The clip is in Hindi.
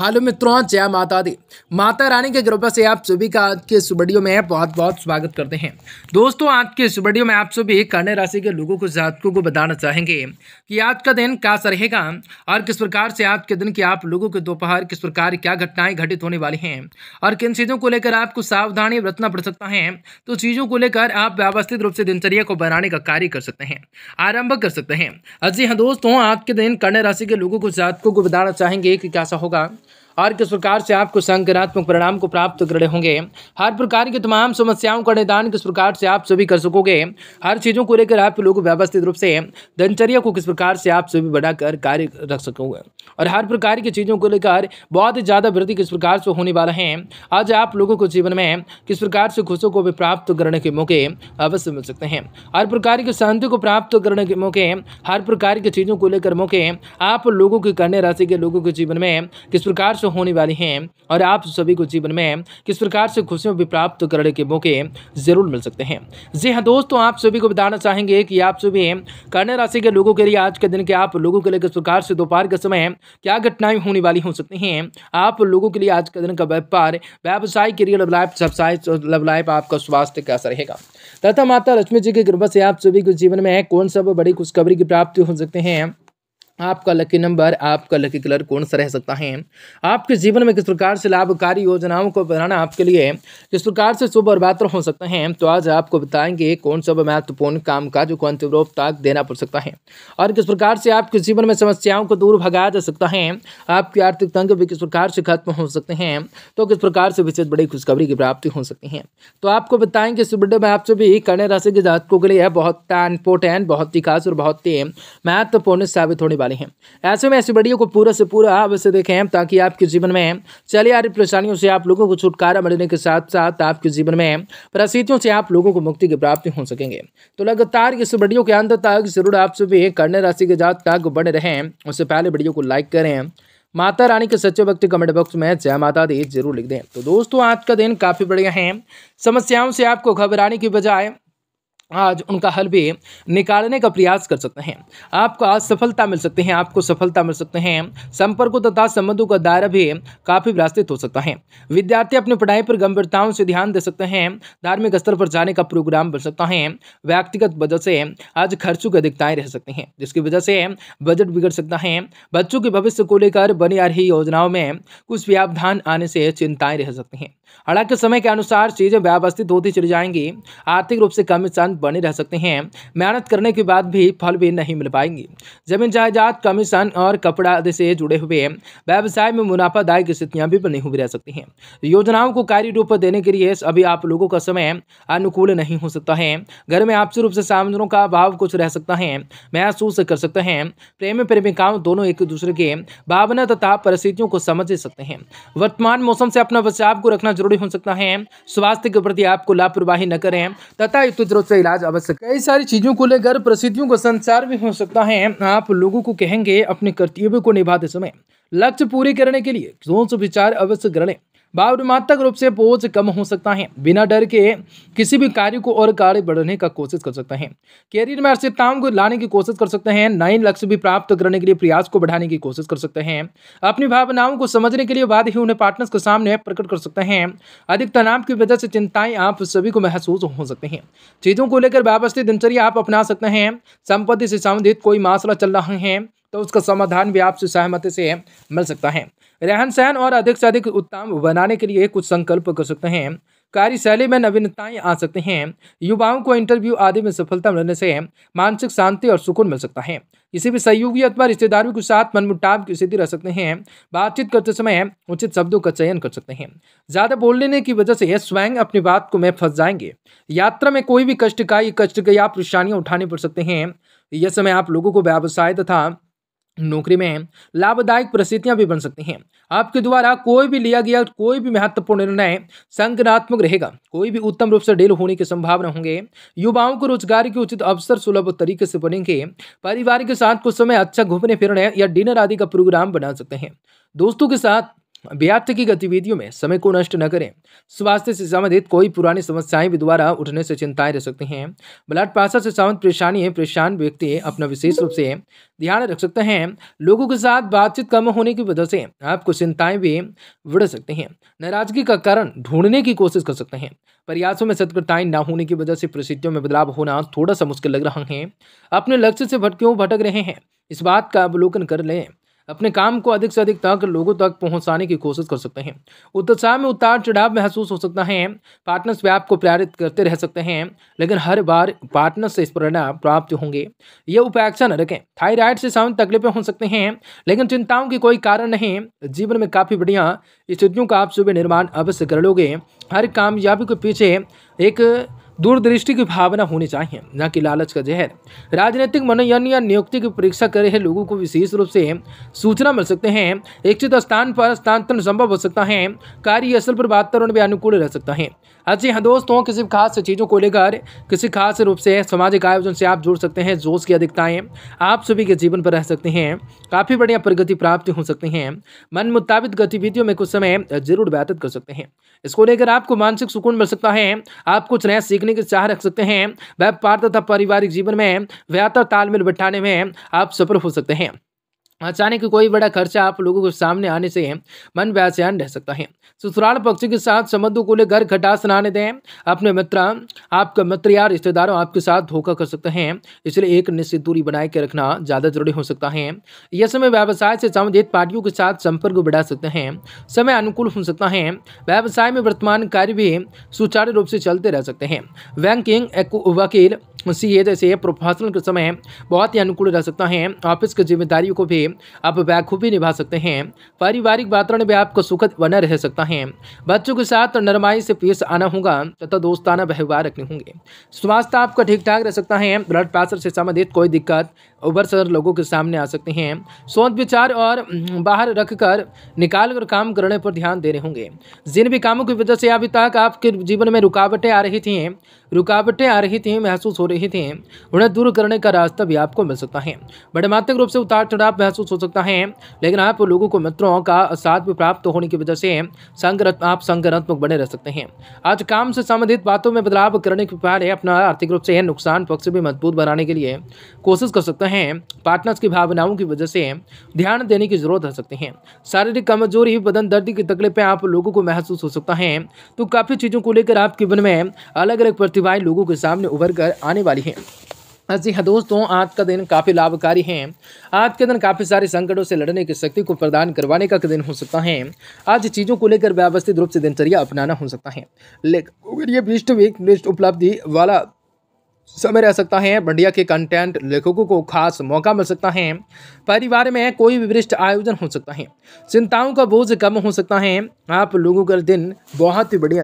हेलो मित्रों जय माता दी माता रानी के कृपा से आप सभी का आज के इस वीडियो में बहुत बहुत स्वागत करते हैं दोस्तों आज के इस वीडियो में आप सभी कन्या राशि के लोगों को जातकों को बताना चाहेंगे कि आज का दिन कैसा रहेगा और किस प्रकार से आज के दिन की आप लोगों के दोपहर किस प्रकार क्या घटनाएं घटित होने वाली हैं और किन चीज़ों को लेकर आपको सावधानी बरतना पड़ सकता है तो चीज़ों को लेकर आप व्यवस्थित रूप से दिनचर्या को बनाने का कार्य कर सकते हैं आरम्भ कर सकते हैं जी हाँ दोस्तों आज के दिन कन्या राशि के लोगों को जातकों को बताना चाहेंगे कि कैसा होगा और किस प्रकार से आपको संकरात्मक परिणाम को प्राप्त रहे होंगे हर प्रकार की तमाम समस्याओं का निदान किस प्रकार से आप सभी कर सकोगे हर चीज़ों को लेकर आप लोग व्यवस्थित रूप से दिनचर्या को किस प्रकार से आप सभी बढ़ाकर कार्य रख सकोगे और हर प्रकार की चीज़ों को लेकर बहुत ही ज़्यादा वृद्धि किस प्रकार से होने वाला है आज आप लोगों को जीवन में किस प्रकार से खुशों को भी प्राप्त करने के मौके अवश्य मिल सकते हैं हर प्रकार की शांति को प्राप्त करने के मौके हर प्रकार की चीज़ों को लेकर मौके आप लोगों के कन्या राशि के लोगों के जीवन में किस प्रकार से होने वाली हैं और आप सभी को जीवन में किस प्रकार से खुशियों भी प्राप्त करने के मौके जरूर मिल सकते हैं जी हाँ दोस्तों आप सभी को बताना चाहेंगे कि आप सभी कन्या राशि के लोगों के लिए आज के दिन के आप लोगों के लिए किस प्रकार से दोपहर के समय क्या घटनाएं होने वाली हो सकती हैं आप लोगों के लिए आज के दिन का व्यापार व्यवसाय करियर लव लाइफ व्यवसाय लव लाइफ आपका स्वास्थ्य कैसा रहेगा तथा माता लक्ष्मी जी की कृपा से आप सभी को जीवन में कौन सब बड़ी खुशखबरी की प्राप्ति हो सकते हैं आपका लकी नंबर आपका लकी कलर कौन सा रह सकता है आपके जीवन में किस प्रकार से लाभकारी योजनाओं को बनाना आपके लिए किस प्रकार से शुभ और बेहतर हो सकते हैं तो आज आपको बताएंगे कौन सा महत्वपूर्ण काम काज को अंतिम रूप तक देना पड़ सकता है और किस प्रकार से आपके जीवन में समस्याओं को दूर भगाया जा सकता है आपके आर्थिक तंग भी किस प्रकार से खत्म हो सकते हैं तो किस प्रकार से विशेष बड़ी खुशखबरी की प्राप्ति हो सकती है तो आपको बताएंगे इस वीडियो में आपसे भी कन्या राशि के जातकों के लिए बहुत इंपोर्टेंट बहुत ही खास और बहुत ही महत्वपूर्ण साबित होने वाली वाले हैं ऐसे में ऐसी वीडियो को पूरा से पूरा अवश्य देखें ताकि आपके जीवन में चली आ रही परेशानियों से आप लोगों को छुटकारा मिलने के साथ साथ आपके जीवन में परिस्थितियों से आप लोगों को मुक्ति की प्राप्ति हो सकेंगे तो लगातार इस वीडियो के अंत तक जरूर आप सभी कन्या राशि के जात तक बने रहें उससे पहले वीडियो को लाइक करें माता रानी के सच्चे भक्ति कमेंट बॉक्स में जय माता दी जरूर लिख दें तो दोस्तों आज का दिन काफ़ी बढ़िया है समस्याओं से आपको घबराने की बजाय आज उनका हल भी निकालने का प्रयास कर सकते हैं आपको आज सफलता मिल सकती है आपको सफलता मिल सकते हैं संपर्कों तथा संबंधों का दायरा भी काफ़ी विरास्तित हो सकता है विद्यार्थी अपनी पढ़ाई पर गंभीरताओं से ध्यान दे सकते हैं धार्मिक स्तर पर जाने का प्रोग्राम बन सकता है व्यक्तिगत वजह से आज खर्चों की अधिकताएँ रह सकती हैं जिसकी वजह से बजट बिगड़ सकता है बच्चों के भविष्य को लेकर बनी आ रही योजनाओं में कुछ व्यावधान आने से चिंताएं रह सकती हैं हालांकि समय के अनुसार चीज़ें व्यवस्थित होती चली जाएंगी आर्थिक रूप से कम इंसान बने रह सकते हैं मेहनत करने के बाद भी फल भी नहीं मिल पाएंगे जमीन जायदाद कमीशन और कपड़ा आदि से जुड़े हुए व्यवसाय में मुनाफादायक स्थितियाँ भी बनी हुई रह सकती हैं योजनाओं को कार्य रूप देने के लिए अभी आप लोगों का समय अनुकूल नहीं हो सकता है घर में आपसी रूप से सामनों का अभाव कुछ रह सकता है महसूस कर सकते हैं प्रेम प्रेमिकाओं दोनों एक दूसरे के भावना तथा परिस्थितियों को समझ सकते हैं वर्तमान मौसम से अपना बचाव को रखना जरूरी हो सकता है स्वास्थ्य के प्रति आपको लापरवाही न करें तथा युक्त रूप से इलाज अवश्य कई सारी चीज़ों को लेकर प्रसिद्धियों का संचार भी हो सकता है आप लोगों को कहेंगे अपने कर्तव्यों को निभाते समय लक्ष्य पूरे करने के लिए सोच विचार अवश्य ग्रहण भावनात्मक रूप से बोझ कम हो सकता है बिना डर के किसी भी कार्य को और कार्य बढ़ने का कोशिश कर सकते हैं कैरियर में अस्थिरताओं को लाने की कोशिश कर सकते हैं नए लक्ष्य भी प्राप्त करने के लिए प्रयास को बढ़ाने की कोशिश कर सकते हैं अपनी भावनाओं को समझने के लिए बाद ही उन्हें पार्टनर्स के सामने प्रकट कर सकते हैं अधिक तनाव की वजह से चिंताएं आप सभी को महसूस हो सकते हैं चीज़ों को लेकर व्यवस्थित दिनचर्या आप अपना सकते हैं संपत्ति से संबंधित कोई मासला चल रहा है तो उसका समाधान भी आपसे सहमति से मिल सकता है रहन सहन और अधिक से अधिक उत्तम बनाने के लिए कुछ संकल्प कर सकते हैं कार्यशैली में नवीनताएं आ सकती हैं युवाओं को इंटरव्यू आदि में सफलता मिलने से मानसिक शांति और सुकून मिल सकता है किसी भी सहयोगी अथवा रिश्तेदारों के साथ मनमुटाव की स्थिति रह सकते हैं बातचीत करते समय उचित शब्दों का चयन कर सकते हैं ज़्यादा बोलने की वजह से स्वयं अपनी बात को में फंस जाएंगे यात्रा में कोई भी कष्ट कष्ट या परेशानियाँ उठानी पड़ सकते हैं यह समय आप लोगों को व्यवसाय तथा नौकरी में लाभदायक परिस्थितियां भी बन सकती हैं आपके द्वारा कोई भी लिया गया कोई भी महत्वपूर्ण निर्णय संगठनात्मक रहेगा कोई भी उत्तम रूप से डील होने की संभावना होंगे युवाओं को रोजगार के उचित अवसर सुलभ तरीके से बनेंगे परिवार के साथ कुछ समय अच्छा घूमने फिरने या डिनर आदि का प्रोग्राम बना सकते हैं दोस्तों के साथ व्यार्थ की गतिविधियों में समय को नष्ट न करें स्वास्थ्य से संबंधित कोई पुरानी समस्याएं भी द्वारा उठने से चिंताएं रह सकती हैं ब्लड प्रेशर से संबंधित परेशानी है परेशान व्यक्ति अपना विशेष रूप से ध्यान रख सकते हैं लोगों के साथ बातचीत कम होने की वजह से आपको चिंताएं भी बढ़ सकती हैं नाराजगी का कारण ढूंढने की कोशिश कर सकते हैं प्रयासों में सतर्कताएं न होने की वजह से परिस्थितियों में बदलाव होना थोड़ा सा मुश्किल लग रहा है अपने लक्ष्य से भटक्यों भटक रहे हैं इस बात का अवलोकन कर लें अपने काम को अधिक से अधिक तक लोगों तक पहुंचाने की कोशिश कर सकते हैं उत्साह में उतार चढ़ाव महसूस हो सकता है पार्टनर्स भी आपको प्रेरित करते रह सकते हैं लेकिन हर बार पार्टनर से इस प्रेरणा प्राप्त होंगे ये उपायक्षा न रखें थायराइड से सामने तकलीफें हो सकती हैं लेकिन चिंताओं की कोई कारण नहीं जीवन में काफ़ी बढ़िया स्थितियों का आप सुबह निर्माण अवश्य कर लोगे हर कामयाबी के पीछे एक दूरदृष्टि की भावना होनी चाहिए न कि लालच का जहर राजनीतिक मनोयन या नियुक्ति की परीक्षा कर रहे लोगों को विशेष रूप से सूचना मिल सकते हैं इच्छित स्थान पर स्थानांतरण संभव हो सकता है कार्यस्थल पर वातावरण भी अनुकूल रह सकता है अच्छे हाँ दोस्तों किसी खास चीज़ों को लेकर किसी खास रूप से सामाजिक आयोजन से आप जुड़ सकते हैं जोश की अधिकताएं आप सभी के जीवन पर रह सकते हैं काफ़ी बढ़िया प्रगति प्राप्त हो सकते हैं मन मुताबिक गतिविधियों में कुछ समय जरूर व्यतीत कर सकते हैं इसको लेकर आपको मानसिक सुकून मिल सकता है आप कुछ नया सीखने करने की चाह रख सकते हैं व्यापार तथा पारिवारिक जीवन में बेहतर तालमेल बैठाने में आप सफल हो सकते हैं अचानक कोई बड़ा खर्चा आप लोगों के सामने आने से मन व्यासयान रह सकता है ससुराल पक्ष के साथ संबंधों को लेकर खटास न आने दें अपने मित्र आपका मित्र या रिश्तेदारों आपके साथ धोखा कर सकते हैं इसलिए एक निश्चित दूरी बनाए के रखना ज़्यादा जरूरी हो सकता है यह समय व्यवसाय से संबंधित पार्टियों के साथ संपर्क बढ़ा सकते हैं समय अनुकूल हो सकता है व्यवसाय में वर्तमान कार्य भी सुचारू रूप से चलते रह सकते हैं बैंकिंग वकील सी ए जैसे प्रोफेशनल के समय बहुत ही अनुकूल रह सकता है ऑफिस की जिम्मेदारियों को भी आप बैखूबी निभा सकते हैं पारिवारिक वातावरण में आपको सुखद बना रह सकता है बच्चों के साथ नरमाई से पेश आना होगा तथा दोस्ताना व्यवहार रखने होंगे स्वास्थ्य आपका ठीक ठाक रह सकता है ब्लड प्रेशर से संबंधित कोई दिक्कत उबर सर लोगों के सामने आ सकते हैं सोच विचार और हम्म, बाहर रख कर निकाल कर काम करने पर ध्यान दे रहे होंगे जिन भी कामों की वजह से अभी तक आपके जीवन में रुकावटें आ रही थी रुकावटें आ रही थी महसूस हो रही थी उन्हें दूर करने का रास्ता भी आपको मिल सकता है बड़े मात्र रूप से उतार चढ़ाव महसूस हो सकता है लेकिन आप लोगों को मित्रों का साथ भी प्राप्त होने की वजह से संगरत आप संगठनात्मक बने रह सकते हैं आज काम से संबंधित बातों में बदलाव करने के पहले अपना आर्थिक रूप से नुकसान पक्ष भी मजबूत बनाने के लिए कोशिश कर सकते हैं हैं पार्टनर्स की भावनाओं की वजह से ध्यान देने की जरूरत हो सकती है शारीरिक कमजोरी बदन दर्द की तकलीफें आप लोगों को महसूस हो सकता है तो काफ़ी चीज़ों को लेकर आपके मन में अलग अलग प्रतिभाएं लोगों के सामने उभर कर आने वाली हैं जी हाँ दोस्तों आज का दिन काफ़ी लाभकारी है आज के दिन काफ़ी सारे संकटों से लड़ने की शक्ति को प्रदान करवाने का दिन हो सकता है आज चीज़ों को लेकर व्यवस्थित रूप से दिनचर्या अपनाना हो सकता है लेकिन ये विष्ट उपलब्धि वाला समय रह सकता है बंडिया के कंटेंट लेखकों को खास मौका मिल सकता है परिवार में कोई भी वरिष्ठ आयोजन हो सकता है चिंताओं का बोझ कम हो सकता है आप लोगों का दिन बहुत ही बढ़िया